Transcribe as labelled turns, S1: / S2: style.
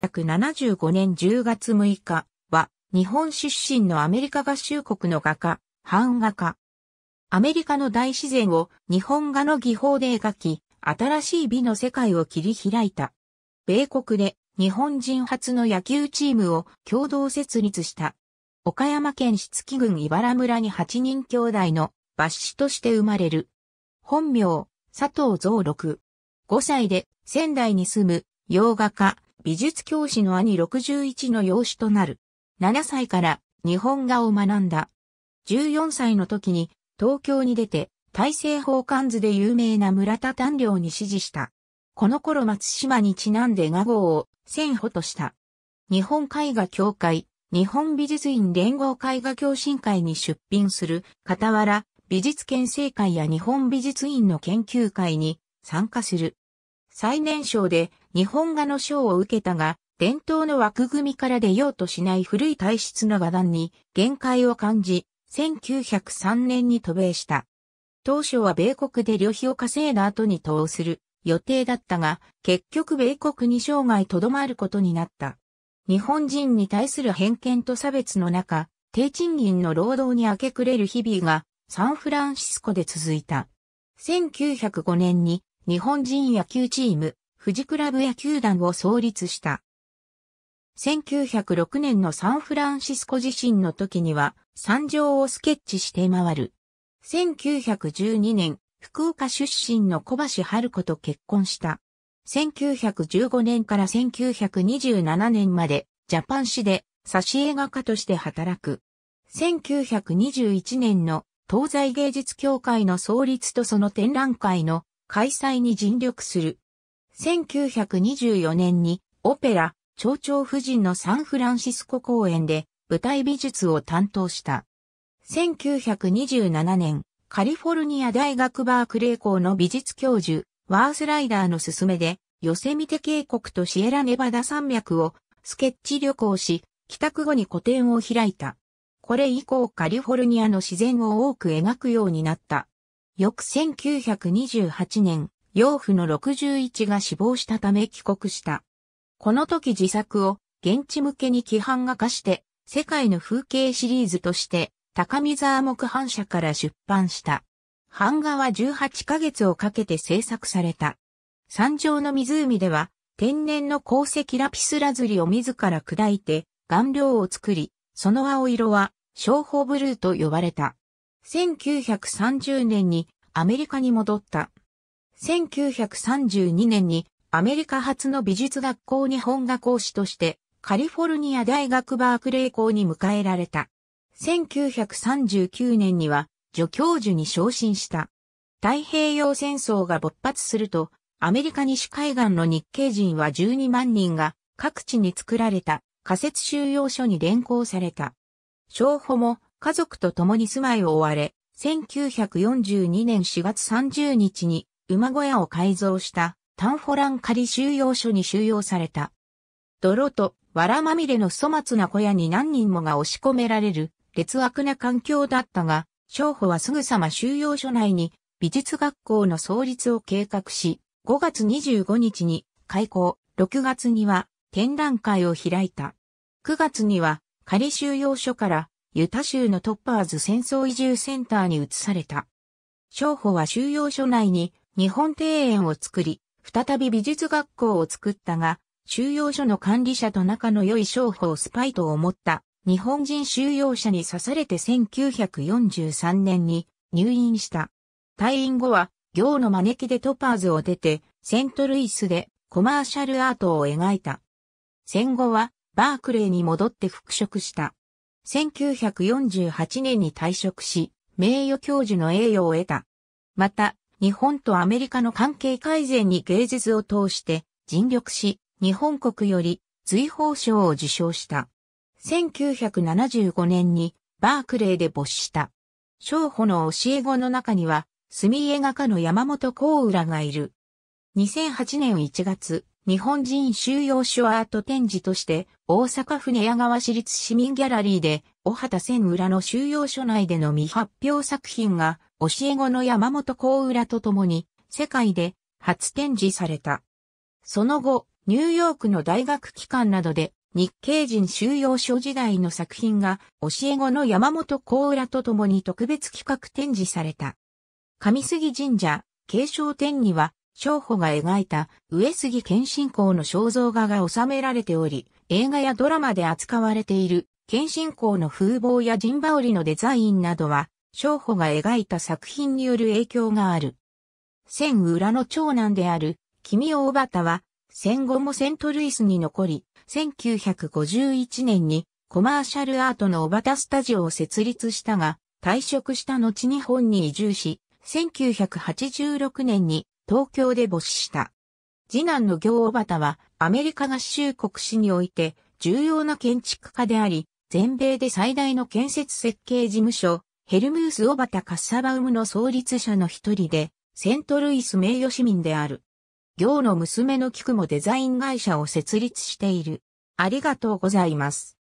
S1: 1975年10月6日は、日本出身のアメリカ合衆国の画家、版画家。アメリカの大自然を日本画の技法で描き、新しい美の世界を切り開いた。米国で日本人初の野球チームを共同設立した。岡山県杵木郡茨村に8人兄弟の抜子として生まれる。本名、佐藤蔵六。5歳で仙台に住む洋画家、美術教師の兄61の養子となる。7歳から日本画を学んだ。14歳の時に東京に出て大政奉還図で有名な村田丹領に指示した。この頃松島にちなんで画号を千歩とした。日本絵画協会、日本美術院連合絵画共進会に出品する、傍ら、美術研成会や日本美術院の研究会に参加する。最年少で日本画の賞を受けたが、伝統の枠組みから出ようとしない古い体質の画壇に限界を感じ、1903年に渡米した。当初は米国で旅費を稼いだ後に投する予定だったが、結局米国に生涯留まることになった。日本人に対する偏見と差別の中、低賃金の労働に明け暮れる日々がサンフランシスコで続いた。1905年に日本人野球チーム富士クラブ野球団を創立した。1906年のサンフランシスコ地震の時には山上をスケッチして回る。1912年、福岡出身の小橋春子と結婚した。1915年から1927年までジャパン誌で挿絵画家として働く。1921年の東西芸術協会の創立とその展覧会の開催に尽力する。1924年にオペラ、蝶々夫人のサンフランシスコ公演で舞台美術を担当した。1927年、カリフォルニア大学バークレー校の美術教授、ワースライダーの勧めで、ヨセミテ渓谷とシエラネバダ山脈をスケッチ旅行し、帰宅後に個展を開いた。これ以降カリフォルニアの自然を多く描くようになった。翌1928年、養父の61が死亡したため帰国した。この時自作を現地向けに規範が化して、世界の風景シリーズとして、高見沢木版社から出版した。版画は18ヶ月をかけて制作された。山上の湖では、天然の鉱石ラピスラズリを自ら砕いて、顔料を作り、その青色は、商法ブルーと呼ばれた。1930年にアメリカに戻った。1932年にアメリカ初の美術学校日本画講師としてカリフォルニア大学バークレー校に迎えられた。1939年には助教授に昇進した。太平洋戦争が勃発すると、アメリカ西海岸の日系人は12万人が各地に作られた仮設収容所に連行された。小保も家族と共に住まいを追われ、1942年4月30日に馬小屋を改造したタンフォラン仮収容所に収容された。泥と藁まみれの粗末な小屋に何人もが押し込められる劣悪な環境だったが、商法はすぐさま収容所内に美術学校の創立を計画し、5月25日に開校、6月には展覧会を開いた。9月には仮収容所からユタ州のトッパーズ戦争移住センターに移された。商法は収容所内に日本庭園を作り、再び美術学校を作ったが、収容所の管理者と仲の良い商法スパイと思った日本人収容者に刺されて1943年に入院した。退院後は、行の招きでトパーズを出て、セントルイスでコマーシャルアートを描いた。戦後は、バークレーに戻って復職した。1948年に退職し、名誉教授の栄誉を得た。また、日本とアメリカの関係改善に芸術を通して尽力し、日本国より随放賞を受賞した。1975年にバークレーで没した。商法の教え子の中には、墨絵画家の山本幸浦がいる。2008年1月、日本人収容所アート展示として、大阪府寝屋川市立市民ギャラリーで小畑千浦の収容所内での未発表作品が、教え子の山本幸浦と共に、世界で初展示された。その後、ニューヨークの大学機関などで、日系人収容所時代の作品が、教え子の山本幸浦と共に特別企画展示された。上杉神社、継承展には、商法が描いた上杉謙信公の肖像画が収められており、映画やドラマで扱われている謙信公の風貌や陣羽織のデザインなどは、商法が描いた作品による影響がある。千浦の長男である、君大畑は、戦後もセントルイスに残り、1951年にコマーシャルアートの小畑スタジオを設立したが、退職した後日本に移住し、1986年に東京で母子した。次男の行小畑はアメリカ合衆国史において重要な建築家であり、全米で最大の建設設計事務所、ヘルムース・オバタ・カッサバウムの創立者の一人で、セントルイス名誉市民である。行の娘の菊もデザイン会社を設立している。ありがとうございます。